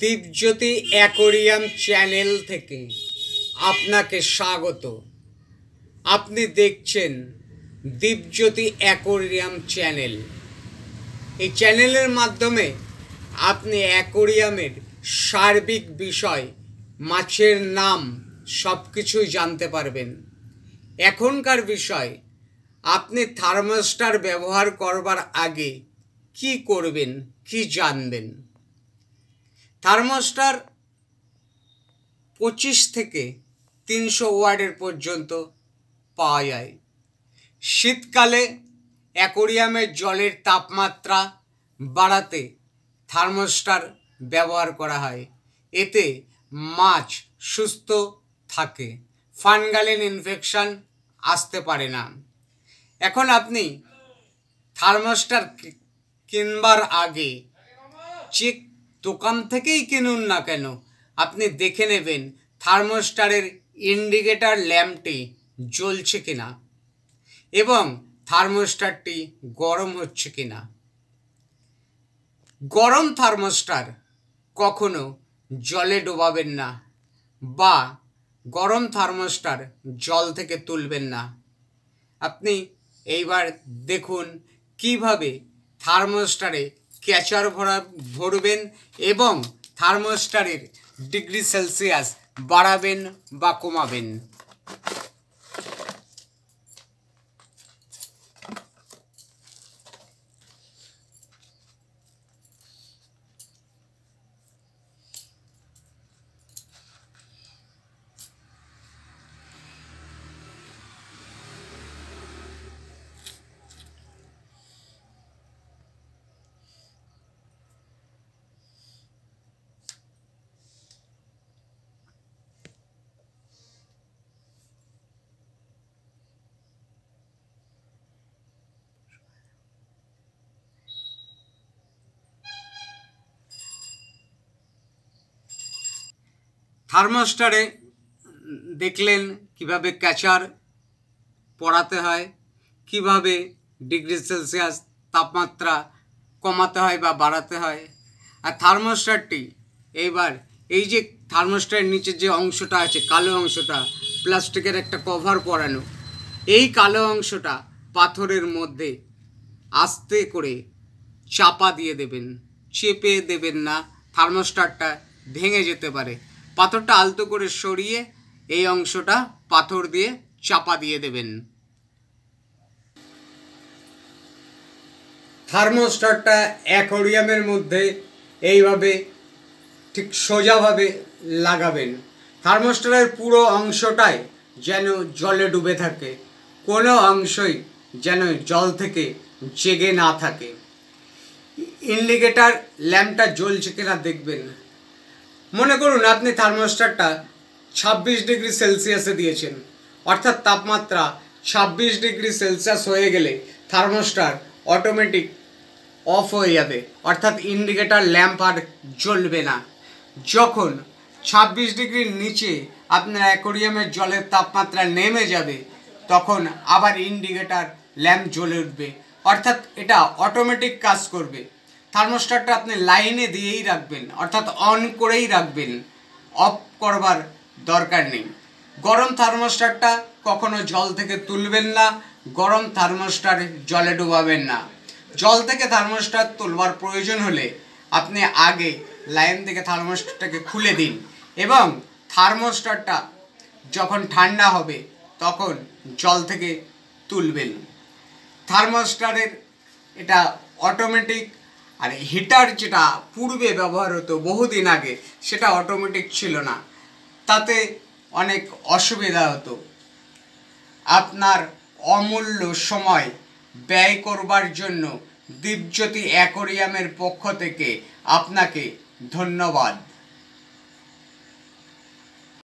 Dipjyoti aquarium channel থেকে আপনাকে স্বাগত আপনি দেখছেন দীপজ্যোতি অ্যাকোরিয়াম চ্যানেল এই চ্যানেলের মাধ্যমে আপনি অ্যাকোরিয়ামের সার্বিক বিষয় মাছের নাম সব কিছুই জানতে পারবেন এখনকার বিষয় আপনি থার্মোস্টার ব্যবহার করবার আগে কি করবেন কি জানবেন থার্মোস্টার পঁচিশ থেকে তিনশো ওয়ার্ডের পর্যন্ত পাওয়া যায় শীতকালে অ্যাকোরিয়ামের জলের তাপমাত্রা বাড়াতে থার্মোস্টার ব্যবহার করা হয় এতে মাছ সুস্থ থাকে ফানগালেন ইনফেকশান আসতে পারে না এখন আপনি থার্মোস্টার কিনবার আগে চেক দোকান থেকেই কিনুন না কেন আপনি দেখে নেবেন থার্মোস্টারের ইন্ডিকেটার ল্যাম্পটি জ্বলছে কিনা এবং থার্মোস্টারটি গরম হচ্ছে কিনা গরম থার্মোস্টার কখনো জলে ডোবাবেন না বা গরম থার্মোস্টার জল থেকে তুলবেন না আপনি এইবার দেখুন কিভাবে থার্মোস্টারে ক্যাচার ভরা ভরবেন এবং থার্মোস্টারের ডিগ্রি সেলসিয়াস বাড়াবেন বা কমাবেন থার্মোস্টারে দেখলেন কিভাবে ক্যাচার পড়াতে হয় কিভাবে ডিগ্রি সেলসিয়াস তাপমাত্রা কমাতে হয় বা বাড়াতে হয় আর থার্মোস্টারটি এইবার এই যে থার্মোস্টারের নিচে যে অংশটা আছে কালো অংশটা প্লাস্টিকের একটা কভার পরানো এই কালো অংশটা পাথরের মধ্যে আস্তে করে চাপা দিয়ে দেবেন চেপে দেবেন না থার্মোস্টারটা ভেঙে যেতে পারে পাথরটা আলতো করে সরিয়ে এই অংশটা পাথর দিয়ে চাপা দিয়ে দেবেন থার্মোস্টারটা অ্যাকোরিয়ামের মধ্যে এইভাবে ঠিক সোজাভাবে লাগাবেন থার্মোস্টারের পুরো অংশটাই যেন জলে ডুবে থাকে কোনো অংশই যেন জল থেকে জেগে না থাকে ইন্ডিকেটার ল্যাম্পটা জ্বলছে কিনা দেখবেন মনে করুন আপনি থার্মোস্টারটা ছাব্বিশ ডিগ্রি সেলসিয়াসে দিয়েছেন অর্থাৎ তাপমাত্রা ছাব্বিশ ডিগ্রি সেলসিয়াস হয়ে গেলে থার্মোস্টার অটোমেটিক অফ হয়ে যাবে অর্থাৎ ইন্ডিকেটার ল্যাম্প আর জ্বলবে না যখন ছাব্বিশ ডিগ্রির নিচে আপনার অ্যাকোরিয়ামের জলের তাপমাত্রা নেমে যাবে তখন আবার ইন্ডিকেটার ল্যাম্প জ্বলে উঠবে অর্থাৎ এটা অটোমেটিক কাজ করবে থার্মোস্টারটা আপনি লাইনে দিয়েই রাখবেন অর্থাৎ অন করেই রাখবেন অফ করবার দরকার নেই গরম থার্মোস্টারটা কখনো জল থেকে তুলবেন না গরম থার্মোস্টার জলে ডুবাবেন না জল থেকে থার্মোস্টার তুলবার প্রয়োজন হলে আপনি আগে লাইন থেকে থার্মোস্টারটাকে খুলে দিন এবং থার্মোস্টারটা যখন ঠান্ডা হবে তখন জল থেকে তুলবেন থার্মোস্টারের এটা অটোমেটিক আর হিটার যেটা পূর্বে ব্যবহার হতো বহুদিন আগে সেটা অটোমেটিক ছিল না তাতে অনেক অসুবিধা হতো আপনার অমূল্য সময় ব্যয় করবার জন্য দীপজ্যোতি অ্যাকোরিয়ামের পক্ষ থেকে আপনাকে ধন্যবাদ